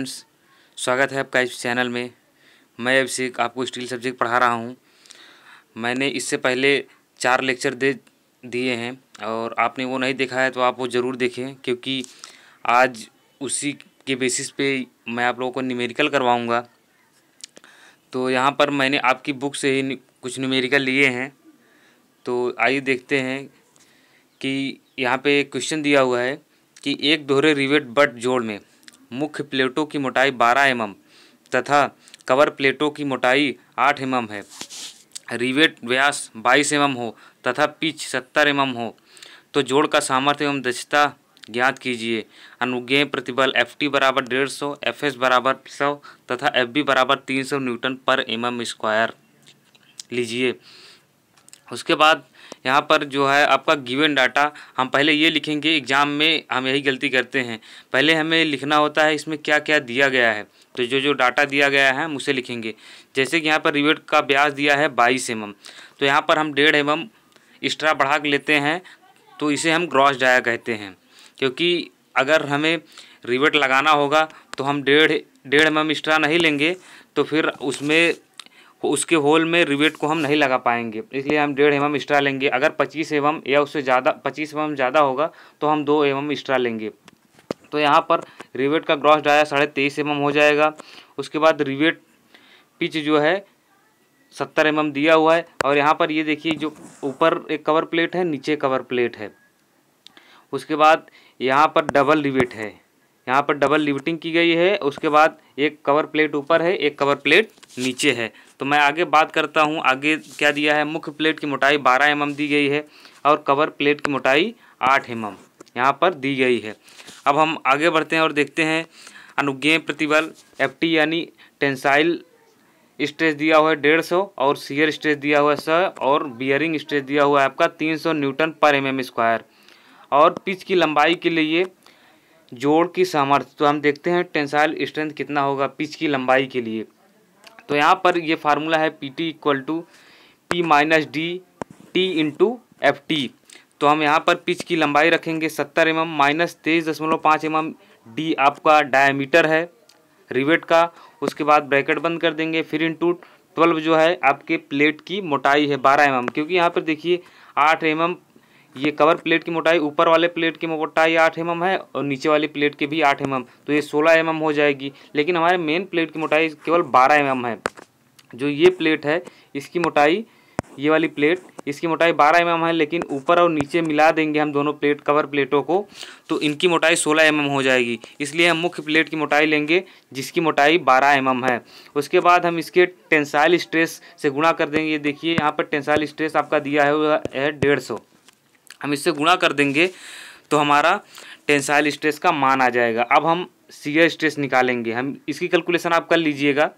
Friends स्वागत है आपका इस चैनल में मैं अभिषेक आपको स्टील सब्जेक्ट पढ़ा रहा हूँ मैंने इससे पहले चार लेक्चर दे दिए हैं और आपने वो नहीं देखा है तो आप वो ज़रूर देखें क्योंकि आज उसी के बेसिस पे मैं आप लोगों को न्यूमेरिकल करवाऊँगा तो यहाँ पर मैंने आपकी बुक से ही कुछ न्यूमेरिकल लिए हैं तो आइए देखते हैं कि यहाँ पर क्वेश्चन दिया हुआ है कि एक दोहरे रिवेट बट जोड़ में मुख्य प्लेटों की मोटाई 12 एम तथा कवर प्लेटों की मोटाई 8 एम है रिवेट व्यास 22 एम हो तथा पिच 70 एम हो तो जोड़ का सामर्थ्य एवं दक्षता ज्ञात कीजिए अनुज्ञेय प्रतिबल एफ टी बराबर डेढ़ सौ एफ एस बराबर सौ तथा एफ बी बराबर तीन सौ न्यूटन पर एम एम स्क्वायर लीजिए उसके बाद यहाँ पर जो है आपका गिवन डाटा हम पहले ये लिखेंगे एग्ज़ाम में हम यही गलती करते हैं पहले हमें लिखना होता है इसमें क्या क्या दिया गया है तो जो जो डाटा दिया गया है हम उसे लिखेंगे जैसे कि यहाँ पर रिवेट का ब्याज दिया है बाईस एम तो यहाँ पर हम डेढ़ एम एक्स्ट्रा बढ़ा लेते हैं तो इसे हम ग्रॉस डाया कहते हैं क्योंकि अगर हमें रिवेट लगाना होगा तो हम डेढ़ डेढ़ एम एक्स्ट्रा नहीं लेंगे तो फिर उसमें उसके होल में रिवेट को हम नहीं लगा पाएंगे इसलिए हम डेढ़ एम एम एक्स्ट्रा लेंगे अगर पच्चीस एम या उससे ज़्यादा पच्चीस एम ज़्यादा होगा तो हम दो एम एक्स्ट्रा लेंगे तो यहाँ पर रिवेट का ग्रॉस डाया साढ़े तेईस एम हो जाएगा उसके बाद रिवेट पिच जो है सत्तर एम दिया हुआ है और यहाँ पर ये देखिए जो ऊपर एक कवर प्लेट है नीचे कवर प्लेट है उसके बाद यहाँ पर डबल रिवेट है यहाँ पर डबल लिफ्टिंग की गई है उसके बाद एक कवर प्लेट ऊपर है एक कवर प्लेट नीचे है तो मैं आगे बात करता हूँ आगे क्या दिया है मुख्य प्लेट की मोटाई बारह एम mm दी गई है और कवर प्लेट की मोटाई आठ एम mm यहाँ पर दी गई है अब हम आगे बढ़ते हैं और देखते हैं अनुज्ञे प्रतिबल एफ यानी टेंसाइल स्ट्रेस दिया हुआ है डेढ़ सौ और सीयर स्ट्रेस दिया हुआ है सौ और बियरिंग स्ट्रेस दिया हुआ है आपका तीन सौ न्यूटन पर एम एम स्क्वायर और पिच की लंबाई के लिए जोड़ की सामर्थ्य तो हम देखते हैं टेंसाइल स्ट्रेंथ कितना होगा पिच की लंबाई के लिए तो यहाँ पर ये फार्मूला है P T equal to P minus D T into F T तो हम यहाँ पर पिच की लंबाई रखेंगे सत्तर एम एम माइनस तेईस दशमलव पाँच एम एम डी आपका डायमीटर है रिवेट का उसके बाद ब्रैकेट बंद कर देंगे फिर इंटू ट्वेल्व जो है आपके प्लेट की मोटाई है बारह एम एम क्योंकि यहाँ पर देखिए आठ एम एम ये कवर प्लेट की मोटाई ऊपर वाले प्लेट की मोटाई आठ एम है और नीचे वाली प्लेट की भी आठ एम तो ये सोलह एम हो जाएगी लेकिन हमारे मेन प्लेट की मोटाई केवल बारह एम है जो ये प्लेट है इसकी मोटाई ये वाली प्लेट इसकी मोटाई 12 एम है लेकिन ऊपर और नीचे मिला देंगे हम दोनों प्लेट कवर प्लेटों को तो इनकी मोटाई 16 एम हो जाएगी इसलिए हम मुख्य प्लेट की मोटाई लेंगे जिसकी मोटाई 12 एम है उसके बाद हम इसके टेंसाइल स्ट्रेस से गुणा कर देंगे देखिए यहाँ पर टेंसाइल स्ट्रेस आपका दिया है डेढ़ सौ हम इससे गुणा कर देंगे तो हमारा टेंसाइल स्ट्रेस का मान आ जाएगा अब हम सीयर स्ट्रेस निकालेंगे हम इसकी कैलकुलेशन आप कर लीजिएगा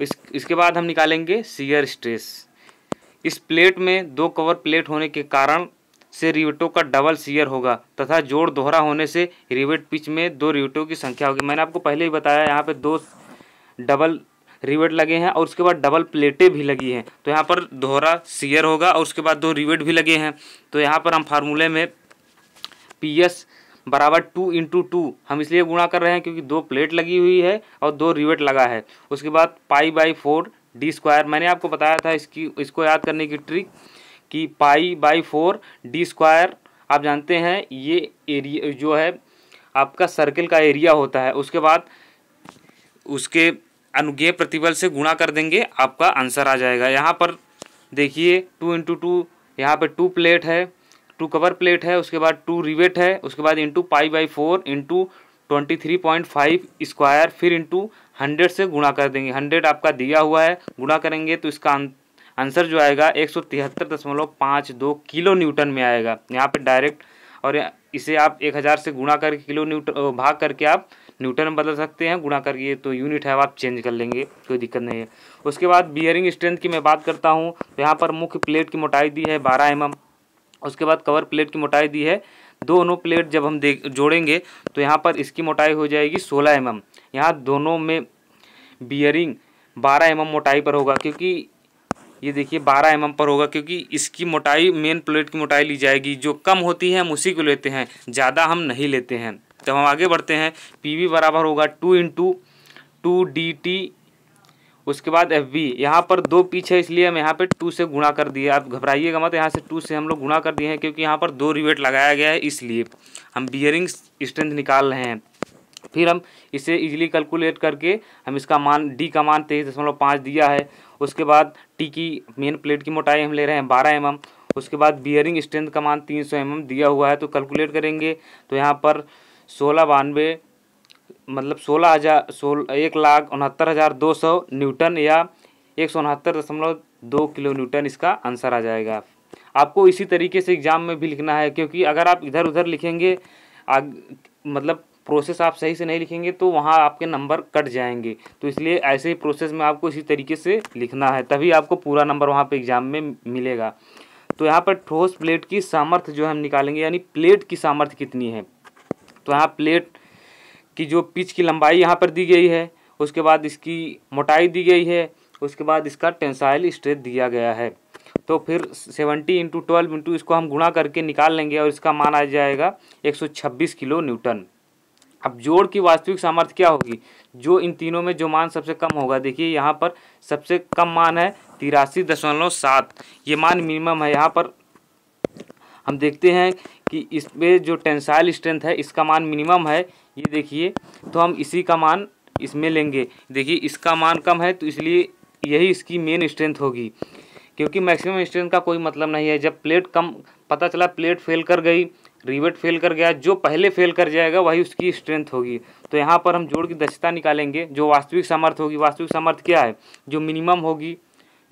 इस इसके बाद हम निकालेंगे सीयर स्ट्रेस इस प्लेट में दो कवर प्लेट होने के कारण से रिवेटों का डबल सीयर होगा तथा जोड़ दोहरा होने से रिवेट पिच में दो रिवेटों की संख्या होगी मैंने आपको पहले ही बताया यहाँ पे दो डबल रिवेट लगे हैं और उसके बाद डबल प्लेटें भी लगी हैं तो यहाँ पर दोहरा सीयर होगा और उसके बाद दो रिवेट भी लगे हैं तो यहाँ पर हम फार्मूले में पी एस बराबर टू इंटू टू हम इसलिए गुणा कर रहे हैं क्योंकि दो प्लेट लगी हुई है और दो रिवेट लगा है उसके बाद pi by four D square मैंने आपको बताया था इसकी इसको याद करने की ट्रिक कि pi by four D square आप जानते हैं ये एरिया जो है आपका सर्कल का एरिया होता है उसके बाद उसके अनुगे प्रतिबल से गुणा कर देंगे आपका आंसर आ जाएगा यहाँ पर देखिए टू इंटू टू यहाँ पर टू प्लेट है टू कवर प्लेट है उसके बाद टू रिवेट है उसके बाद into pi by four into twenty three point five square फिर इंटू हंड्रेड से गुणा कर देंगे हंड्रेड आपका दिया हुआ है गुणा करेंगे तो इसका आंसर जो आएगा एक सौ तिहत्तर दशमलव पाँच दो किलो न्यूटन में आएगा यहाँ पर डायरेक्ट और इसे आप एक हज़ार से गुणा करके किलो न्यूटन भाग करके आप न्यूटन में बदल सकते हैं गुणा करके तो यूनिट है आप चेंज कर लेंगे कोई दिक्कत नहीं है उसके बाद बियरिंग स्ट्रेंथ की मैं बात करता हूँ तो यहाँ पर मुख्य प्लेट की मोटाई दी है बारह एम mm। उसके बाद कवर प्लेट की मोटाई दी है दोनों प्लेट जब हम देख जोड़ेंगे तो यहाँ पर इसकी मोटाई हो जाएगी सोलह एम mm। एम यहाँ दोनों में बियरिंग बारह एम mm मोटाई पर होगा क्योंकि ये देखिए बारह एम पर होगा क्योंकि इसकी मोटाई मेन प्लेट की मोटाई ली जाएगी जो कम होती है हम उसी को लेते हैं ज़्यादा हम नहीं लेते हैं जब हम आगे बढ़ते हैं पी वी बराबर होगा two into two D T उसके बाद एफ बी यहाँ पर दो पीछे इसलिए हम यहाँ पे टू से गुणा कर दिए आप घबराइएगा मत यहाँ से टू से हम लोग गुणा कर दिए हैं क्योंकि यहाँ पर दो रिवेट लगाया गया है इसलिए हम बियरिंग स्ट्रेंथ निकाल रहे हैं फिर हम इसे इजीली कैलकुलेट करके हम इसका मान डी का मान तेईस दशमलव पाँच दिया है उसके बाद टी की मेन प्लेट की मोटाई हम ले रहे हैं बारह एम उसके बाद बियरिंग स्ट्रेंथ का मान तीन सौ एम दिया हुआ है तो कैलकुलेट करेंगे तो यहाँ पर सोलह बानवे मतलब सोलह हज़ार सोल एक लाख उनहत्तर हज़ार दो सौ न्यूटन या एक सौ उनहत्तर दशमलव दो किलो न्यूटन इसका आंसर आ जाएगा आपको इसी तरीके से एग्ज़ाम में भी लिखना है क्योंकि अगर आप इधर उधर लिखेंगे आग मतलब प्रोसेस आप सही से नहीं लिखेंगे तो वहाँ आपके नंबर कट जाएंगे तो इसलिए ऐसे ही प्रोसेस में आपको इसी तरीके से लिखना है तभी आपको पूरा नंबर वहाँ पे एग्ज़ाम में मिलेगा तो यहाँ पर ठोस प्लेट की सामर्थ्य जो हम निकालेंगे यानी प्लेट की सामर्थ्य कितनी है तो यहाँ प्लेट की जो पिच की लंबाई यहाँ पर दी गई है उसके बाद इसकी मोटाई दी गई है उसके बाद इसका टेंसाइल स्ट्रेस दिया गया है तो फिर सेवेंटी इंटू ट्वेल्व इंटू इसको हम गुणा करके निकाल लेंगे और इसका मान आ जाएगा एक सौ छब्बीस किलो न्यूटन अब जोड़ की वास्तविक सामर्थ्य क्या होगी जो इन तीनों में जो मान सबसे कम होगा देखिए यहाँ पर सबसे कम मान है तिरासी दशमलव सात ये मान मिनिमम है यहाँ पर हम देखते हैं कि इस पे जो टेंसाइल स्ट्रेंथ है इसका मान मिनिमम है ये देखिए तो हम इसी का मान इसमें लेंगे देखिए इसका मान कम है तो इसलिए यही इसकी मेन स्ट्रेंथ होगी क्योंकि मैक्सिमम स्ट्रेंथ का कोई मतलब नहीं है जब प्लेट कम पता चला प्लेट फेल कर गई रिवेट फेल कर गया जो पहले फेल कर जाएगा वही उसकी स्ट्रेंथ होगी तो यहाँ पर हम जोड़ की दक्षता निकालेंगे जो वास्तविक सामर्थ्य होगी वास्तविक सामर्थ्य क्या है जो मिनिमम होगी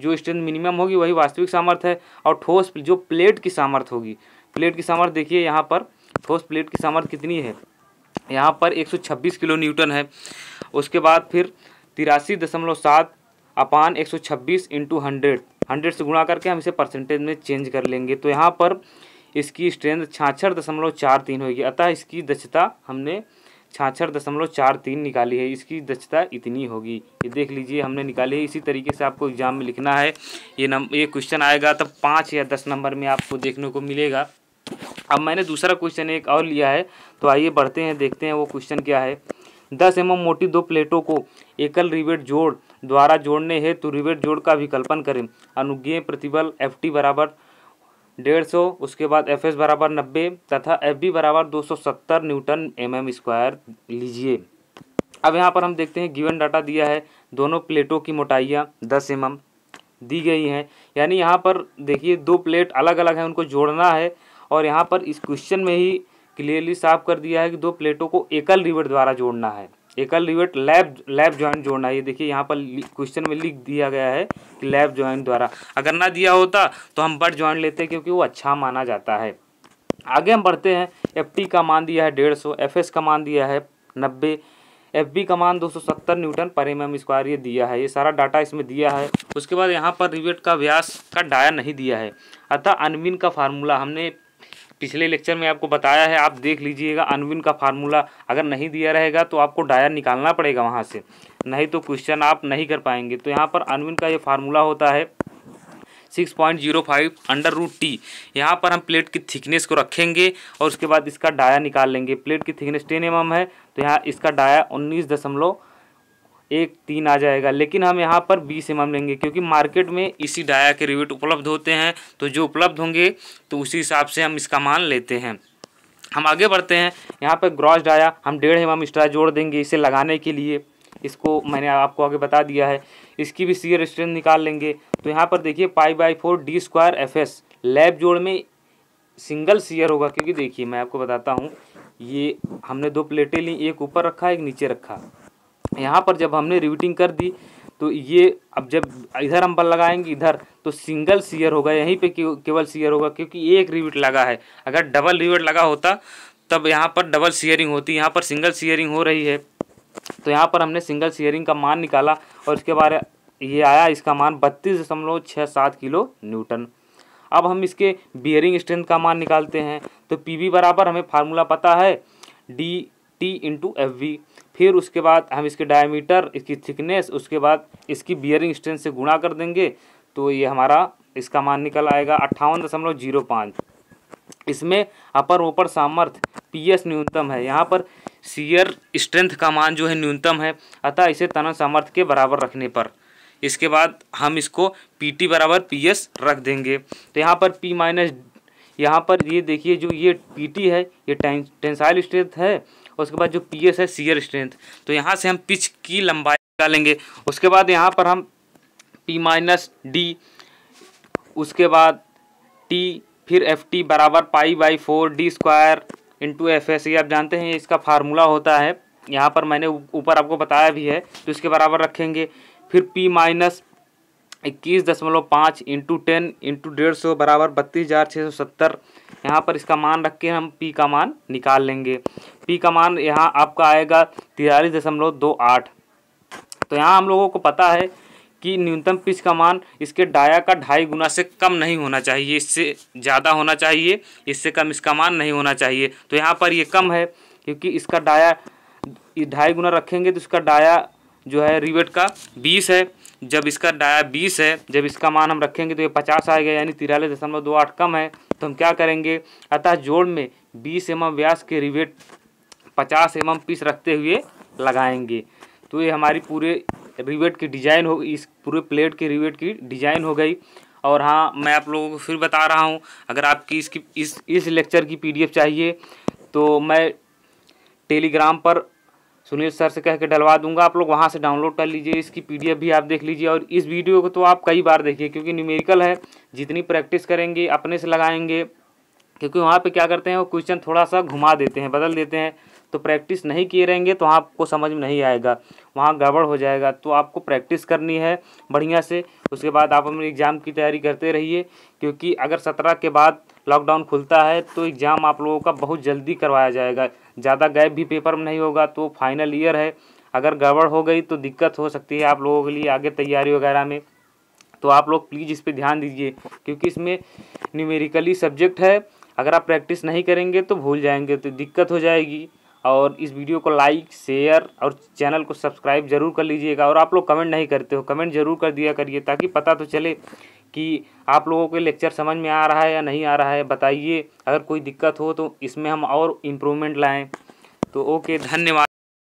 जो स्ट्रेंथ मिनिमम होगी वही वास्तविक सामर्थ्य है और ठोस जो प्लेट की सामर्थ्य होगी प्लेट की सामर्थ्य देखिए यहाँ पर ठोस प्लेट की सामर्थ्य कितनी है यहाँ पर 126 किलो न्यूटन है उसके बाद फिर तिरासी दशमलव सात अपान एक सौ छब्बीस इंटू हंड्रेड हंड्रेड से गुणा करके हम इसे परसेंटेज में चेंज कर लेंगे तो यहाँ पर इसकी स्ट्रेंथ छाछठ दशमलव चार तीन होगी अतः इसकी दक्षता हमने छाछठ दशमलव चार तीन निकाली है इसकी दक्षता इतनी होगी ये देख लीजिए हमने निकाली है इसी तरीके से आपको एग्जाम में लिखना है ये नम ये क्वेश्चन आएगा तब पाँच या दस नंबर में आपको देखने को मिलेगा अब मैंने दूसरा क्वेश्चन एक और लिया है तो आइए बढ़ते हैं देखते हैं वो क्वेश्चन क्या है दस एम मोटी दो प्लेटों को एकल रिवेट जोड़ द्वारा जोड़ने हैं तो रिवेट जोड़ का विकल्पन करें अनुज्ञेय प्रतिबल एफ टी बराबर डेढ़ सौ उसके बाद एफ एस बराबर नब्बे तथा एफ बी बराबर दो सौ सत्तर न्यूटन एम एम स्क्वायर लीजिए अब यहाँ पर हम देखते हैं गिवन डाटा दिया है दोनों प्लेटों की मोटाइयाँ दस एम एम दी गई हैं यानी यहाँ पर देखिए दो प्लेट अलग अलग हैं उनको जोड़ना है और यहाँ पर इस क्वेश्चन में ही क्लियरली साफ कर दिया है कि दो प्लेटों को एकल रिवर द्वारा जोड़ना है एकल रिवेट लैब लैब ज्वाइन जोड़ना ये देखिए यहाँ पर क्वेश्चन में लिख दिया गया है कि लैब ज्वाइन द्वारा अगर ना दिया होता तो हम बट ज्वाइन लेते क्योंकि वो अच्छा माना जाता है आगे हम बढ़ते हैं एफ टी का मान दिया है डेढ़ सौ एफ एस का मान दिया है नब्बे एफ बी का मान सत्तर न्यूटन पर एम एम स्क्वायर ये दिया है ये सारा डाटा इसमें दिया है उसके बाद यहाँ पर रिवेट का व्यास का डाया नहीं दिया है अतः अनमिन का फार्मूला हमने पिछले लेक्चर में आपको बताया है आप देख लीजिएगा अनविन का फार्मूला अगर नहीं दिया रहेगा तो आपको डायर निकालना पड़ेगा वहाँ से नहीं तो क्वेश्चन आप नहीं कर पाएंगे तो यहाँ पर अनविन का ये फार्मूला होता है six point zero five under root T यहाँ पर हम प्लेट की थिकनेस को रखेंगे और उसके बाद इसका डाया निकाल लेंगे प्लेट की थिकनेस टेन एम mm है तो यहाँ इसका डाया उन्नीस दशमलव एक तीन आ जाएगा लेकिन हम यहाँ पर बीस एम लेंगे क्योंकि मार्केट में इसी डाया के रिवेट उपलब्ध होते हैं तो जो उपलब्ध होंगे तो उसी हिसाब से हम इसका मान लेते हैं हम आगे बढ़ते हैं यहाँ पर ग्रॉस डाया हम डेढ़ एम एम एक्स्ट्रा जोड़ देंगे इसे लगाने के लिए इसको मैंने आपको आगे बता दिया है इसकी भी सीयर स्ट्रेंथ निकाल लेंगे तो यहाँ पर देखिए pi by four D square F S lap जोड़ में सिंगल सीयर होगा क्योंकि देखिए मैं आपको बताता हूँ ये हमने दो प्लेटें ली एक ऊपर रखा एक नीचे रखा यहाँ पर जब हमने रिविटिंग कर दी तो ये अब जब इधर हम बल लगाएंगे इधर तो सिंगल सीयर होगा यहीं पे केवल सीयर होगा क्योंकि एक रिविट लगा है अगर डबल रिविट लगा होता तब यहाँ पर डबल सीयरिंग होती यहाँ पर सिंगल सीयरिंग हो रही है तो यहाँ पर हमने सिंगल सीयरिंग का मान निकाला और इसके बारे ये आया इसका मान बत्तीस दशमलव छः सात किलो न्यूटन अब हम इसके बियरिंग स्ट्रेंथ का मान निकालते हैं तो पी बराबर हमें फार्मूला पता है D T into F V फिर उसके बाद हम इसके डायमीटर इसकी थिकनेस उसके बाद इसकी बियरिंग स्ट्रेंथ से गुणा कर देंगे तो ये हमारा इसका मान निकल आएगा अट्ठावन दशमलव जीरो पाँच इसमें अपर ओपर सामर्थ्य पीएस न्यूनतम है यहाँ पर सीयर स्ट्रेंथ का मान जो है न्यूनतम है अतः इसे तनन सामर्थ्य के बराबर रखने पर इसके बाद हम इसको पी टी बराबर पी एस रख देंगे तो यहाँ पर पी माइनस यहाँ पर ये देखिए जो ये पी टी है ये टेंसाइल स्ट्रेंथ है उसके बाद जो पी है सीयर स्ट्रेंथ तो यहाँ से हम पिच की लंबाई निकालेंगे उसके बाद यहाँ पर हम पी माइनस डी उसके बाद टी फिर एफ टी बराबर pi by four D square into F S ये आप जानते हैं इसका फार्मूला होता है यहाँ पर मैंने ऊपर आपको बताया भी है तो इसके बराबर रखेंगे फिर पी माइनस इक्कीस दशमलव पाँच इंटू टेन इंटू डेढ़ सौ बराबर बत्तीस हज़ार छः सौ सत्तर यहाँ पर इसका मान रख के हम पी का मान निकाल लेंगे पी का मान यहाँ आपका आएगा तिरालीस दशमलव दो आठ तो यहाँ हम लोगों को पता है कि न्यूनतम पिच का मान इसके डाया का ढाई गुना से कम नहीं होना चाहिए इससे ज़्यादा होना चाहिए इससे कम इसका मान नहीं होना चाहिए तो यहाँ पर ये कम है क्योंकि इसका डाया ढाई गुना रखेंगे तो इसका डाया जो है रिवेट का बीस है जब इसका डाया बीस है जब इसका मान हम रखेंगे तो ये पचास आएगा यानी तिरालीस दशमलव दो आठ कम है तो हम क्या करेंगे अतः जोड़ में बीस एम व्यास के रिवेट पचास एम पीस रखते हुए लगाएंगे तो ये हमारी पूरे रिवेट की डिज़ाइन हो इस पूरे प्लेट के रिवेट की डिज़ाइन हो गई और हाँ मैं आप लोगों को फिर बता रहा हूँ अगर आपकी इसकी इस इस लेक्चर की पीडीएफ चाहिए तो मैं टेलीग्राम पर सुनील सर से कह के डलवा दूंगा आप लोग वहाँ से डाउनलोड कर लीजिए इसकी पी भी आप देख लीजिए और इस वीडियो को तो आप कई बार देखिए क्योंकि न्यूमेरिकल है जितनी प्रैक्टिस करेंगे अपने से लगाएंगे क्योंकि वहाँ पे क्या करते हैं वो क्वेश्चन थोड़ा सा घुमा देते हैं बदल देते हैं तो प्रैक्टिस नहीं किए रहेंगे तो वहाँ आपको समझ में नहीं आएगा वहाँ गड़बड़ हो जाएगा तो आपको प्रैक्टिस करनी है बढ़िया से उसके बाद आप अपने एग्ज़ाम की तैयारी करते रहिए क्योंकि अगर सत्रह के बाद लॉकडाउन खुलता है तो एग्ज़ाम आप लोगों का बहुत जल्दी करवाया जाएगा ज़्यादा गैप भी पेपर में नहीं होगा तो फाइनल ईयर है अगर गड़बड़ हो गई तो दिक्कत हो सकती है आप लोगों के लिए आगे तैयारी वगैरह में तो आप लोग प्लीज़ इस पर ध्यान दीजिए क्योंकि इसमें न्यूमेरिकली सब्जेक्ट है अगर आप प्रैक्टिस नहीं करेंगे तो भूल जाएंगे तो दिक्कत हो जाएगी और इस वीडियो को लाइक शेयर और चैनल को सब्सक्राइब जरूर कर लीजिएगा और आप लोग कमेंट नहीं करते हो कमेंट जरूर कर दिया करिए ताकि पता तो चले कि आप लोगों को लेक्चर समझ में आ रहा है या नहीं आ रहा है बताइए अगर कोई दिक्कत हो तो इसमें हम और इम्प्रूवमेंट लाएँ तो ओके धन्यवाद